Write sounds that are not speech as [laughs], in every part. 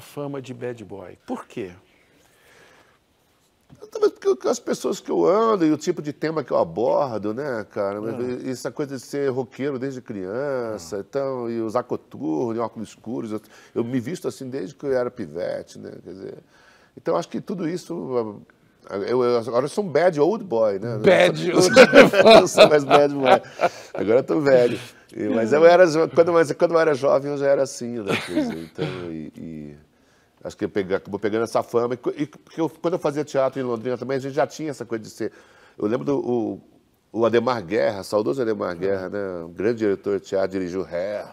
fama de bad boy. Por quê? Talvez porque as pessoas que eu ando e o tipo de tema que eu abordo, né, cara? É. Essa coisa de ser roqueiro desde criança, é. então, e usar coturno, e óculos escuros. Eu, eu, me visto assim desde que eu era pivete, né? Quer dizer, então, acho que tudo isso. Ah, eu, eu, agora eu sou um bad old boy, né? Bad old [laughs] boy. sou mais bad boy. Agora eu tô velho. Mas eu era, quando, mas quando eu era jovem, eu já era assim, né? Dizer, então, e, e, acho que eu peguei, acabou pegando essa fama. E, e porque eu, quando eu fazia teatro em Londrina também, a gente já tinha essa coisa de ser. Eu lembro do o, o Ademar Guerra, saudoso Ademar Guerra, né? Um grande diretor de teatro, dirigiu ré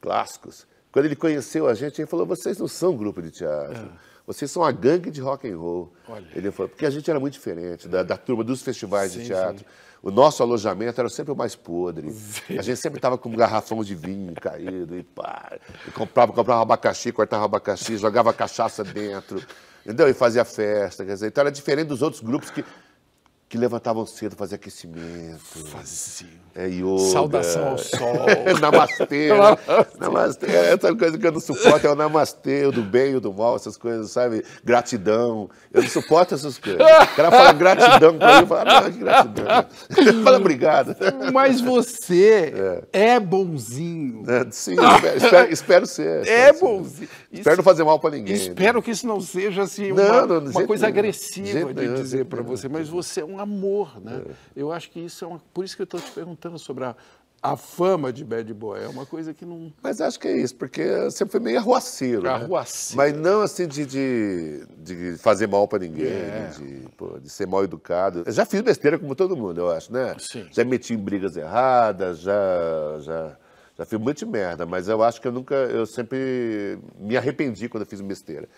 clássicos. Quando ele conheceu a gente, ele falou: vocês não são um grupo de teatro. É. Vocês são a gangue de rock and roll. Olha. Ele falou, porque a gente era muito diferente da, da turma dos festivais sim, de teatro. Sim. O nosso alojamento era sempre o mais podre. Sim. A gente sempre estava com um garrafão de vinho caído e pá. E comprava, comprava abacaxi, cortava abacaxi, jogava cachaça dentro. Entendeu? E fazia festa. Quer dizer, então era diferente dos outros grupos que, que levantavam cedo, faziam aquecimento. Faziam é yoga. Saudação ao sol. [laughs] Né? namastê. namastê. É, essa coisa que eu não suporto é o namastê, o do bem, o do mal, essas coisas, sabe? Gratidão. Eu não suporto essas coisas. O cara fala gratidão pra mim, eu falo, ah, que gratidão. [laughs] fala obrigado. Mas você é, é bonzinho. É, sim, espero, espero, ser. É espero é ser. bonzinho. Espero isso, não fazer mal pra ninguém. Espero né? que isso não seja assim, uma, não, uma coisa agressiva de dizer para você, mas você é um amor, né? É. Eu acho que isso é uma... Por isso que eu tô te perguntando comentando sobre a, a fama de bad boy. É uma coisa que não. Mas acho que é isso, porque sempre foi meio arruaceiro. Né? Arruaceiro. Né? Mas não assim de, de, de fazer mal para ninguém, é. de, pô, de, ser mal educado. Eu já fiz besteira como todo mundo, eu acho, né? Sim. Já meti em brigas erradas, já. já... Já fiz um monte de merda, mas eu acho que eu nunca, eu sempre me arrependi quando eu fiz besteira.